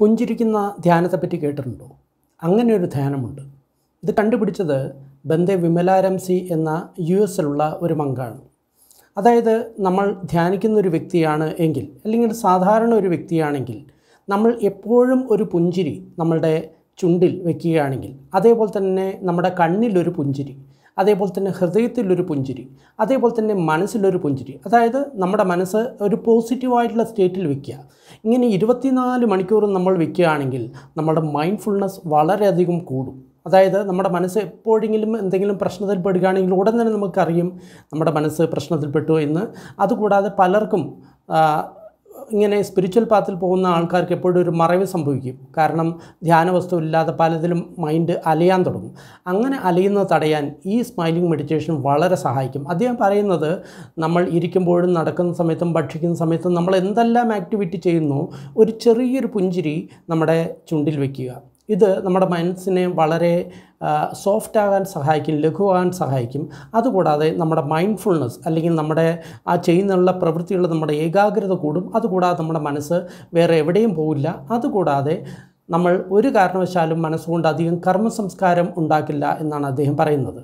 പുഞ്ചിരിക്കുന്ന ധ്യാനത്തെപ്പറ്റി കേട്ടിട്ടുണ്ടോ അങ്ങനെ ഒരു ധ്യാനമുണ്ട് ഇത് കണ്ടുപിടിച്ചത് ബന്ദെ വിമലാരംസി എന്ന യു എസിലുള്ള ഒരു മങ്കാണ് അതായത് നമ്മൾ ധ്യാനിക്കുന്ന ഒരു വ്യക്തിയാണ് എങ്കിൽ അല്ലെങ്കിൽ സാധാരണ ഒരു വ്യക്തിയാണെങ്കിൽ നമ്മൾ എപ്പോഴും ഒരു പുഞ്ചിരി നമ്മളുടെ ചുണ്ടിൽ വയ്ക്കുകയാണെങ്കിൽ അതേപോലെ തന്നെ നമ്മുടെ കണ്ണിലൊരു പുഞ്ചിരി അതേപോലെ തന്നെ ഹൃദയത്തിലൊരു പുഞ്ചിരി അതേപോലെ തന്നെ മനസ്സിലൊരു പുഞ്ചിരി അതായത് നമ്മുടെ മനസ്സ് ഒരു പോസിറ്റീവായിട്ടുള്ള സ്റ്റേറ്റിൽ വയ്ക്കുക ഇങ്ങനെ ഇരുപത്തിനാല് മണിക്കൂറും നമ്മൾ വയ്ക്കുകയാണെങ്കിൽ നമ്മുടെ മൈൻഡ്ഫുൾനെസ് വളരെയധികം കൂടും അതായത് നമ്മുടെ മനസ്സ് എപ്പോഴെങ്കിലും എന്തെങ്കിലും പ്രശ്നത്തിൽ പെടുകയാണെങ്കിൽ ഉടൻ തന്നെ നമുക്കറിയും നമ്മുടെ മനസ്സ് പ്രശ്നത്തിൽപ്പെട്ടു എന്ന് അതുകൂടാതെ പലർക്കും ഇങ്ങനെ സ്പിരിച്വൽ പാത്തിൽ പോകുന്ന ആൾക്കാർക്ക് എപ്പോഴും ഒരു മറവ് സംഭവിക്കും കാരണം ധ്യാന വസ്തു ഇല്ലാതെ പലതിലും മൈൻഡ് അലയാൻ തുടങ്ങും അങ്ങനെ അലയുന്നത് തടയാൻ ഈ സ്മൈലിംഗ് മെഡിറ്റേഷൻ വളരെ സഹായിക്കും അദ്ദേഹം പറയുന്നത് നമ്മൾ ഇരിക്കുമ്പോഴും നടക്കുന്ന സമയത്തും ഭക്ഷിക്കുന്ന സമയത്തും നമ്മൾ എന്തെല്ലാം ആക്ടിവിറ്റി ചെയ്യുന്നു ഒരു ചെറിയൊരു പുഞ്ചിരി നമ്മുടെ ചുണ്ടിൽ വയ്ക്കുക ഇത് നമ്മുടെ മനസ്സിനെ വളരെ സോഫ്റ്റ് ആകാൻ സഹായിക്കും ലഘുവാകാൻ സഹായിക്കും അതുകൂടാതെ നമ്മുടെ മൈൻഡ്ഫുൾനെസ് അല്ലെങ്കിൽ നമ്മുടെ ആ ചെയ്യുന്നുള്ള പ്രവൃത്തിയുള്ള നമ്മുടെ ഏകാഗ്രത കൂടും അതുകൂടാതെ നമ്മുടെ മനസ്സ് വേറെ എവിടെയും പോകില്ല അതുകൂടാതെ നമ്മൾ ഒരു കാരണവശാലും മനസ്സുകൊണ്ട് അധികം കർമ്മ സംസ്കാരം ഉണ്ടാക്കില്ല എന്നാണ് അദ്ദേഹം പറയുന്നത്